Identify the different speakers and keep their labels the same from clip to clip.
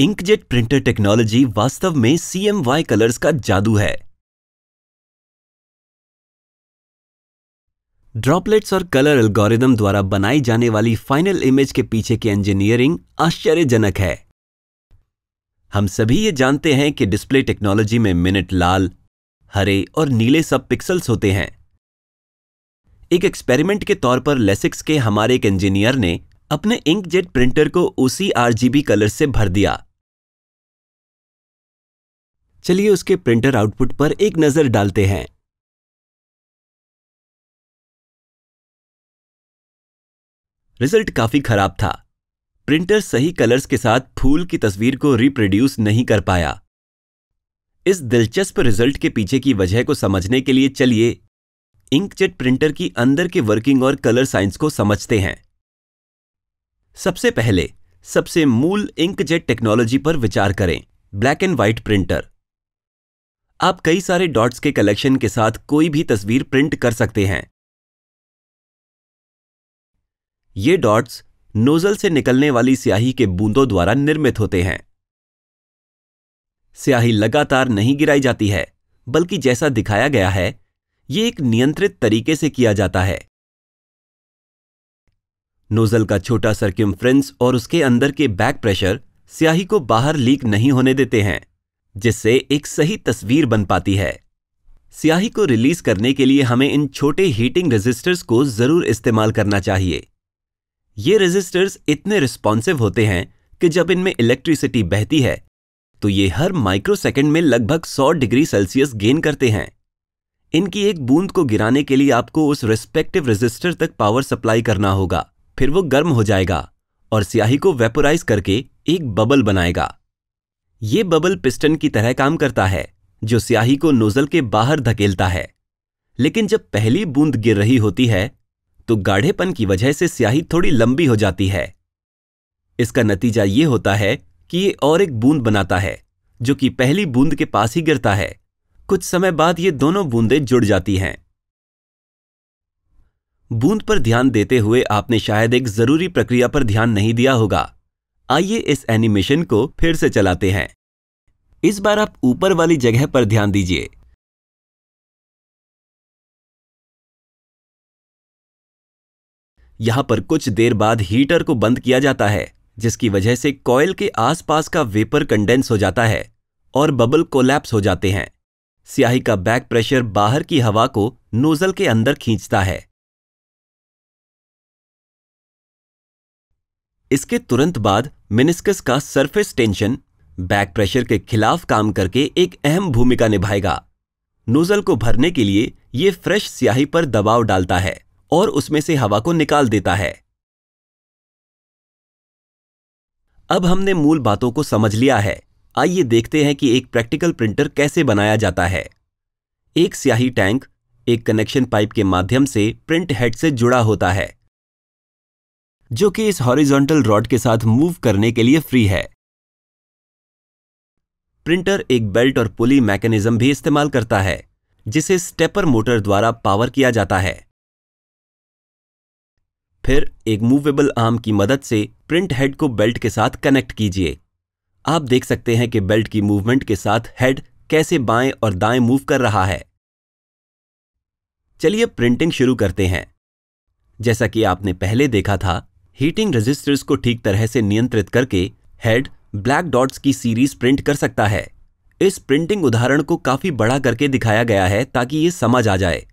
Speaker 1: inkjet printer technology वास्तव में Y colours का जादू है ड्रॉपलेट्स और कलर एल्गोरिदम द्वारा बनाई जाने वाली फाइनल इमेज के पीछे की इंजीनियरिंग आश्चर्यजनक है हम सभी ये जानते हैं कि डिस्प्ले टेक्नोलॉजी में मिनट लाल हरे और नीले सब पिक्सल्स होते हैं एक एक्सपेरिमेंट के तौर पर लेसिक्स के हमारे एक इंजीनियर ने अपने इंकजेट प्रिंटर को उसी आरजीबी कलर से भर दिया चलिए उसके प्रिंटर आउटपुट पर एक नजर डालते हैं रिजल्ट काफी खराब था प्रिंटर सही कलर्स के साथ फूल की तस्वीर को रिप्रोड्यूस नहीं कर पाया इस दिलचस्प रिजल्ट के पीछे की वजह को समझने के लिए चलिए इंकजेट प्रिंटर की अंदर के वर्किंग और कलर साइंस को समझते हैं सबसे पहले सबसे मूल इंकजेट टेक्नोलॉजी पर विचार करें ब्लैक एंड व्हाइट प्रिंटर आप कई सारे डॉट्स के कलेक्शन के साथ कोई भी तस्वीर प्रिंट कर सकते हैं ये डॉट्स नोजल से निकलने वाली स्याही के बूंदों द्वारा निर्मित होते हैं स्याही लगातार नहीं गिराई जाती है बल्कि जैसा दिखाया गया है ये एक नियंत्रित तरीके से किया जाता है नोजल का छोटा सर्क्यूम और उसके अंदर के बैक प्रेशर स्याही को बाहर लीक नहीं होने देते हैं जिससे एक सही तस्वीर बन पाती है स्याही को रिलीज करने के लिए हमें इन छोटे हीटिंग रेजिस्टर्स को जरूर इस्तेमाल करना चाहिए ये रेजिस्टर्स इतने रिस्पॉन्सिव होते हैं कि जब इनमें इलेक्ट्रिसिटी बहती है तो ये हर माइक्रोसेकेंड में लगभग 100 डिग्री सेल्सियस गेन करते हैं इनकी एक बूंद को गिराने के लिए आपको उस रिस्पेक्टिव रेजिस्टर तक पावर सप्लाई करना होगा फिर वो गर्म हो जाएगा और स्याही को वेपोराइज करके एक बबल बनाएगा ये बबल पिस्टन की तरह काम करता है जो स्याही को नोजल के बाहर धकेलता है लेकिन जब पहली बूंद गिर रही होती है तो गाढ़ेपन की वजह से स्याही थोड़ी लंबी हो जाती है इसका नतीजा ये होता है कि ये और एक बूंद बनाता है जो कि पहली बूंद के पास ही गिरता है कुछ समय बाद ये दोनों बूंदें जुड़ जाती हैं बूंद पर ध्यान देते हुए आपने शायद एक जरूरी प्रक्रिया पर ध्यान नहीं दिया होगा आइए इस एनिमेशन को फिर से चलाते हैं इस बार आप ऊपर वाली जगह पर ध्यान दीजिए यहां पर कुछ देर बाद हीटर को बंद किया जाता है जिसकी वजह से कॉयल के आसपास का वेपर कंडेंस हो जाता है और बबल कोलैप्स हो जाते हैं स्याही का बैक प्रेशर बाहर की हवा को नोजल के अंदर खींचता है इसके तुरंत बाद मिनिस्कस का सरफेस टेंशन बैक प्रेशर के खिलाफ काम करके एक अहम भूमिका निभाएगा नोजल को भरने के लिए ये फ्रेश स्याही पर दबाव डालता है और उसमें से हवा को निकाल देता है अब हमने मूल बातों को समझ लिया है आइए देखते हैं कि एक प्रैक्टिकल प्रिंटर कैसे बनाया जाता है एक स्याही टैंक एक कनेक्शन पाइप के माध्यम से प्रिंट हेड से जुड़ा होता है जो कि इस हॉरिजॉन्टल रॉड के साथ मूव करने के लिए फ्री है प्रिंटर एक बेल्ट और पुली मैकेनिज्म भी इस्तेमाल करता है जिसे स्टेपर मोटर द्वारा पावर किया जाता है फिर एक मूवेबल आर्म की मदद से प्रिंट हेड को बेल्ट के साथ कनेक्ट कीजिए आप देख सकते हैं कि बेल्ट की मूवमेंट के साथ हेड कैसे बाएं और दाएं मूव कर रहा है चलिए प्रिंटिंग शुरू करते हैं जैसा कि आपने पहले देखा था हीटिंग रजिस्टर्स को ठीक तरह से नियंत्रित करके हेड ब्लैक डॉट्स की सीरीज प्रिंट कर सकता है इस प्रिंटिंग उदाहरण को काफी बड़ा करके दिखाया गया है ताकि ये समझ आ जाए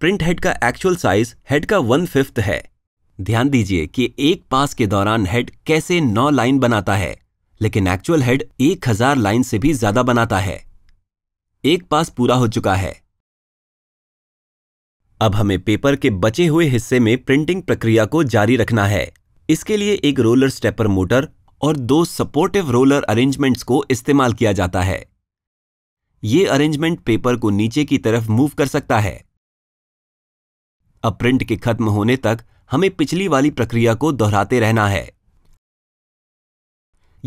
Speaker 1: प्रिंट हेड का एक्चुअल साइज हेड का वन फिफ्थ है ध्यान दीजिए कि एक पास के दौरान हेड कैसे नौ लाइन बनाता है लेकिन एक्चुअल हेड एक हजार लाइन से भी ज्यादा बनाता है एक पास पूरा हो चुका है अब हमें पेपर के बचे हुए हिस्से में प्रिंटिंग प्रक्रिया को जारी रखना है इसके लिए एक रोलर स्टेपर मोटर और दो सपोर्टिव रोलर अरेंजमेंट्स को इस्तेमाल किया जाता है ये अरेंजमेंट पेपर को नीचे की तरफ मूव कर सकता है अब प्रिंट के खत्म होने तक हमें पिछली वाली प्रक्रिया को दोहराते रहना है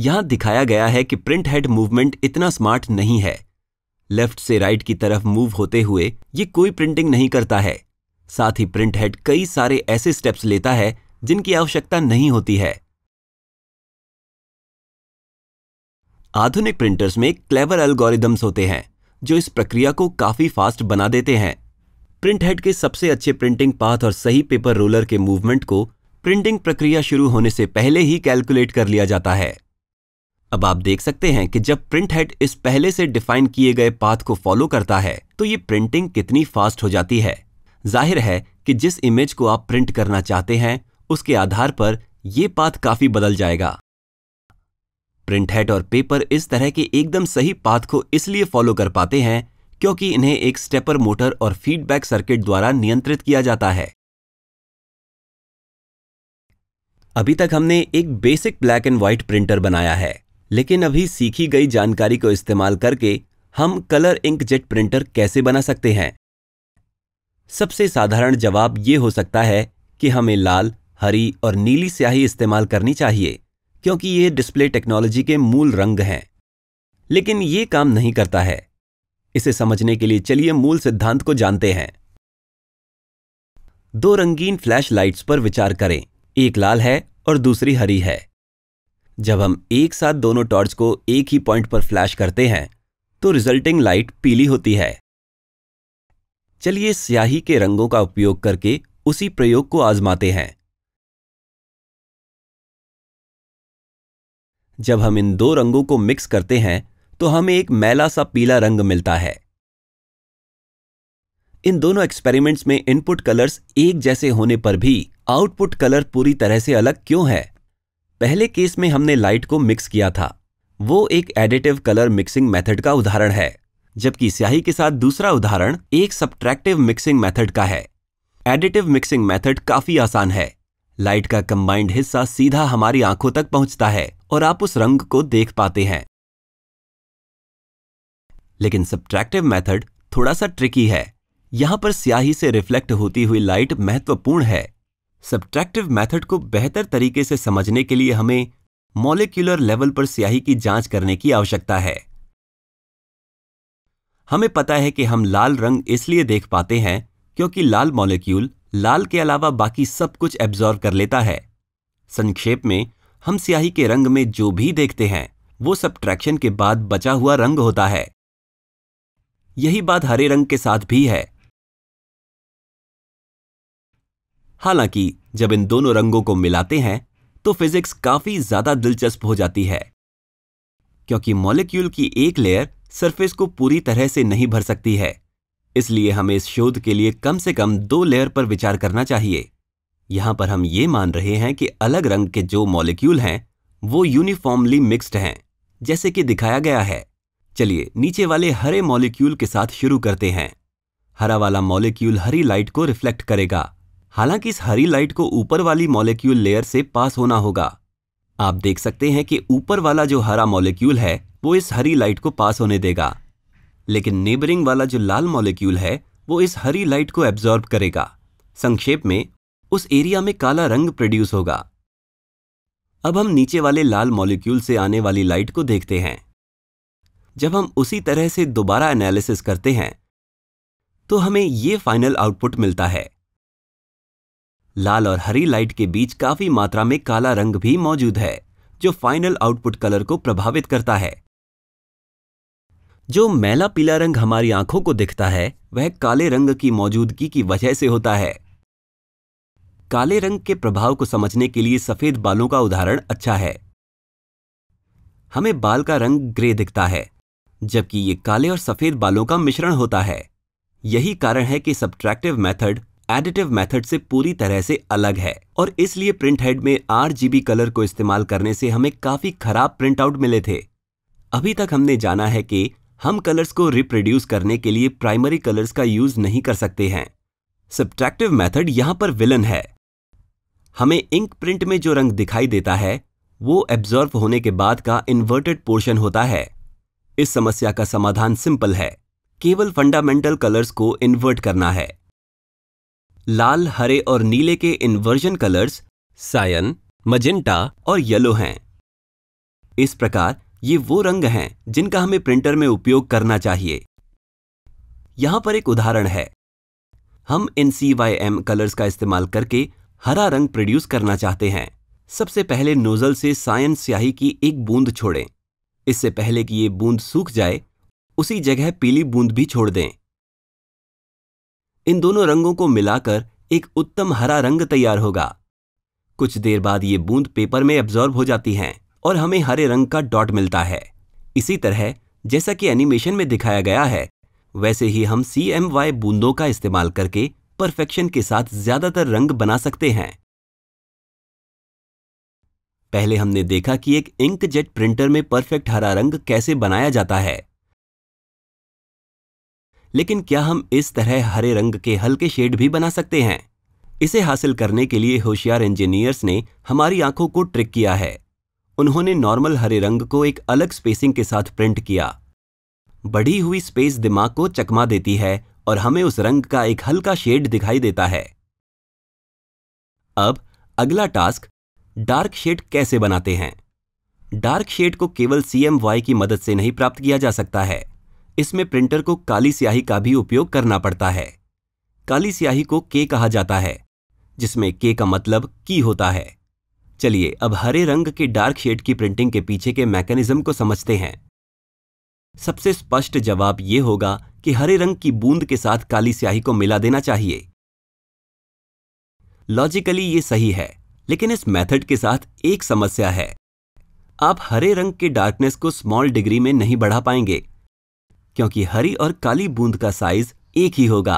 Speaker 1: यहां दिखाया गया है कि प्रिंट हेड मूवमेंट इतना स्मार्ट नहीं है लेफ्ट से राइट की तरफ मूव होते हुए ये कोई प्रिंटिंग नहीं करता है साथ ही प्रिंट हेड कई सारे ऐसे स्टेप्स लेता है जिनकी आवश्यकता नहीं होती है आधुनिक प्रिंटर्स में क्लेवर एल्गोरिदम्स होते हैं जो इस प्रक्रिया को काफी फास्ट बना देते हैं प्रिंट हेड के सबसे अच्छे प्रिंटिंग पाथ और सही पेपर रोलर के मूवमेंट को प्रिंटिंग प्रक्रिया शुरू होने से पहले ही कैलकुलेट कर लिया जाता है अब आप देख सकते हैं कि जब प्रिंट हेड इस पहले से डिफाइन किए गए पाथ को फॉलो करता है तो ये प्रिंटिंग कितनी फास्ट हो जाती है जाहिर है कि जिस इमेज को आप प्रिंट करना चाहते हैं उसके आधार पर यह पाथ काफी बदल जाएगा प्रिंट हेड और पेपर इस तरह के एकदम सही पाथ को इसलिए फॉलो कर पाते हैं क्योंकि इन्हें एक स्टेपर मोटर और फीडबैक सर्किट द्वारा नियंत्रित किया जाता है अभी तक हमने एक basic black and white printer बनाया है लेकिन अभी सीखी गई जानकारी को इस्तेमाल करके हम कलर इंक जेट प्रिंटर कैसे बना सकते हैं सबसे साधारण जवाब ये हो सकता है कि हमें लाल हरी और नीली स्याही इस्तेमाल करनी चाहिए क्योंकि ये डिस्प्ले टेक्नोलॉजी के मूल रंग हैं लेकिन ये काम नहीं करता है इसे समझने के लिए चलिए मूल सिद्धांत को जानते हैं दो रंगीन फ्लैश लाइट्स पर विचार करें एक लाल है और दूसरी हरी है जब हम एक साथ दोनों टॉर्च को एक ही पॉइंट पर फ्लैश करते हैं तो रिजल्टिंग लाइट पीली होती है चलिए स्याही के रंगों का उपयोग करके उसी प्रयोग को आजमाते हैं जब हम इन दो रंगों को मिक्स करते हैं तो हमें एक मैला सा पीला रंग मिलता है इन दोनों एक्सपेरिमेंट्स में इनपुट कलर्स एक जैसे होने पर भी आउटपुट कलर पूरी तरह से अलग क्यों है पहले केस में हमने लाइट को मिक्स किया था वो एक एडिटिव कलर मिक्सिंग मेथड का उदाहरण है जबकि स्याही के साथ दूसरा उदाहरण एक सब्ट्रैक्टिव मिक्सिंग मेथड का है एडिटिव मिक्सिंग मेथड काफी आसान है लाइट का कंबाइंड हिस्सा सीधा हमारी आंखों तक पहुंचता है और आप उस रंग को देख पाते हैं लेकिन सब्ट्रैक्टिव मेथड थोड़ा सा ट्रिकी है यहां पर स्याही से रिफ्लेक्ट होती हुई लाइट महत्वपूर्ण है सब्ट्रैक्टिव मेथड को बेहतर तरीके से समझने के लिए हमें मॉलिक्यूलर लेवल पर स्याही की जांच करने की आवश्यकता है हमें पता है कि हम लाल रंग इसलिए देख पाते हैं क्योंकि लाल मॉलिक्यूल लाल के अलावा बाकी सब कुछ एब्जॉर्व कर लेता है संक्षेप में हम स्याही के रंग में जो भी देखते हैं वो सब्ट्रैक्शन के बाद बचा हुआ रंग होता है यही बात हरे रंग के साथ भी है हालांकि जब इन दोनों रंगों को मिलाते हैं तो फिजिक्स काफी ज्यादा दिलचस्प हो जाती है क्योंकि मॉलिक्यूल की एक लेयर सरफेस को पूरी तरह से नहीं भर सकती है इसलिए हमें इस शोध के लिए कम से कम दो लेयर पर विचार करना चाहिए यहां पर हम ये मान रहे हैं कि अलग रंग के जो मॉलिक्यूल हैं वो यूनिफॉर्मली मिक्स्ड हैं जैसे कि दिखाया गया है चलिए नीचे वाले हरे मॉलिक्यूल के साथ शुरू करते हैं हरा वाला मॉलिक्यूल हरी लाइट को रिफ्लेक्ट करेगा हालांकि इस हरी लाइट को ऊपर वाली मॉलिक्यूल लेयर से पास होना होगा आप देख सकते हैं कि ऊपर वाला जो हरा मॉलिक्यूल है वो इस हरी लाइट को पास होने देगा लेकिन नेबरिंग वाला जो लाल मॉलिक्यूल है वो इस हरी लाइट को एब्जॉर्ब करेगा संक्षेप में उस एरिया में काला रंग प्रोड्यूस होगा अब हम नीचे वाले लाल मॉलिक्यूल से आने वाली लाइट को देखते हैं जब हम उसी तरह से दोबारा एनालिसिस करते हैं तो हमें यह फाइनल आउटपुट मिलता है लाल और हरी लाइट के बीच काफी मात्रा में काला रंग भी मौजूद है जो फाइनल आउटपुट कलर को प्रभावित करता है जो मैला पीला रंग हमारी आंखों को दिखता है वह काले रंग की मौजूदगी की वजह से होता है काले रंग के प्रभाव को समझने के लिए सफेद बालों का उदाहरण अच्छा है हमें बाल का रंग ग्रे दिखता है जबकि ये काले और सफेद बालों का मिश्रण होता है यही कारण है कि सब्ट्रैक्टिव मेथड एडिटिव मेथड से पूरी तरह से अलग है और इसलिए प्रिंट हेड में आर कलर को इस्तेमाल करने से हमें काफी खराब प्रिंट आउट मिले थे अभी तक हमने जाना है कि हम कलर्स को रिप्रोड्यूस करने के लिए प्राइमरी कलर्स का यूज नहीं कर सकते हैं सब्ट्रैक्टिव मेथड यहां पर विलन है हमें इंक प्रिंट में जो रंग दिखाई देता है वो एब्जॉर्व होने के बाद का इन्वर्टेड पोर्शन होता है इस समस्या का समाधान सिंपल है केवल फंडामेंटल कलर्स को इन्वर्ट करना है लाल हरे और नीले के इन्वर्जन कलर्स सायन मजिंटा और येलो हैं इस प्रकार ये वो रंग हैं जिनका हमें प्रिंटर में उपयोग करना चाहिए यहां पर एक उदाहरण है हम इन सी वाई एम कलर्स का इस्तेमाल करके हरा रंग प्रोड्यूस करना चाहते हैं सबसे पहले नोजल से सायन स्याही की एक बूंद छोड़ें इससे पहले कि ये बूंद सूख जाए उसी जगह पीली बूंद भी छोड़ दें इन दोनों रंगों को मिलाकर एक उत्तम हरा रंग तैयार होगा कुछ देर बाद ये बूंद पेपर में एब्जॉर्ब हो जाती हैं और हमें हरे रंग का डॉट मिलता है इसी तरह जैसा कि एनिमेशन में दिखाया गया है वैसे ही हम सी एम वाई बूंदों का इस्तेमाल करके परफेक्शन के साथ ज्यादातर रंग बना सकते हैं पहले हमने देखा कि एक इंक जेट प्रिंटर में परफेक्ट हरा रंग कैसे बनाया जाता है लेकिन क्या हम इस तरह हरे रंग के हल्के शेड भी बना सकते हैं इसे हासिल करने के लिए होशियार इंजीनियर्स ने हमारी आंखों को ट्रिक किया है उन्होंने नॉर्मल हरे रंग को एक अलग स्पेसिंग के साथ प्रिंट किया बढ़ी हुई स्पेस दिमाग को चकमा देती है और हमें उस रंग का एक हल्का शेड दिखाई देता है अब अगला टास्क डार्क शेड कैसे बनाते हैं डार्क शेड को केवल सीएमवाई की मदद से नहीं प्राप्त किया जा सकता है इसमें प्रिंटर को काली स्याही का भी उपयोग करना पड़ता है काली स्याही को के कहा जाता है जिसमें के का मतलब की होता है चलिए अब हरे रंग के डार्क शेड की प्रिंटिंग के पीछे के मैकेनिज्म को समझते हैं सबसे स्पष्ट जवाब यह होगा कि हरे रंग की बूंद के साथ काली स्याही को मिला देना चाहिए लॉजिकली ये सही है लेकिन इस मेथड के साथ एक समस्या है आप हरे रंग के डार्कनेस को स्मॉल डिग्री में नहीं बढ़ा पाएंगे क्योंकि हरी और काली बूंद का साइज एक ही होगा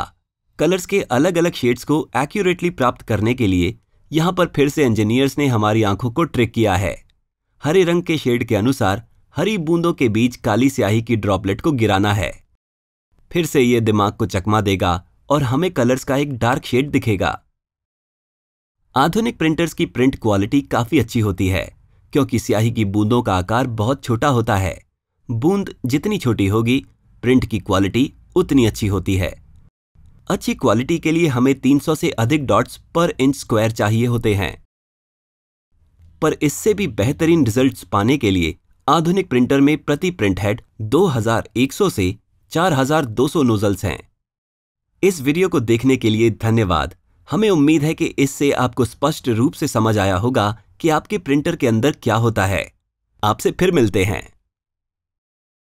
Speaker 1: कलर्स के अलग अलग शेड्स को एक्यूरेटली प्राप्त करने के लिए यहां पर फिर से इंजीनियर्स ने हमारी आंखों को ट्रिक किया है हरे रंग के शेड के अनुसार हरी बूंदों के बीच काली स्याही की ड्रॉपलेट को गिराना है फिर से ये दिमाग को चकमा देगा और हमें कलर्स का एक डार्क शेड दिखेगा आधुनिक प्रिंटर्स की प्रिंट क्वालिटी काफी अच्छी होती है क्योंकि स्याही की बूंदों का आकार बहुत छोटा होता है बूंद जितनी छोटी होगी प्रिंट की क्वालिटी उतनी अच्छी होती है अच्छी क्वालिटी के लिए हमें 300 से अधिक डॉट्स पर इंच स्क्वायर चाहिए होते हैं पर इससे भी बेहतरीन रिजल्ट्स पाने के लिए आधुनिक प्रिंटर में प्रति प्रिंट हेड 2100 से 4200 नोजल्स हैं इस वीडियो को देखने के लिए धन्यवाद हमें उम्मीद है कि इससे आपको स्पष्ट रूप से समझ आया होगा कि आपके प्रिंटर के अंदर क्या होता है आपसे फिर मिलते हैं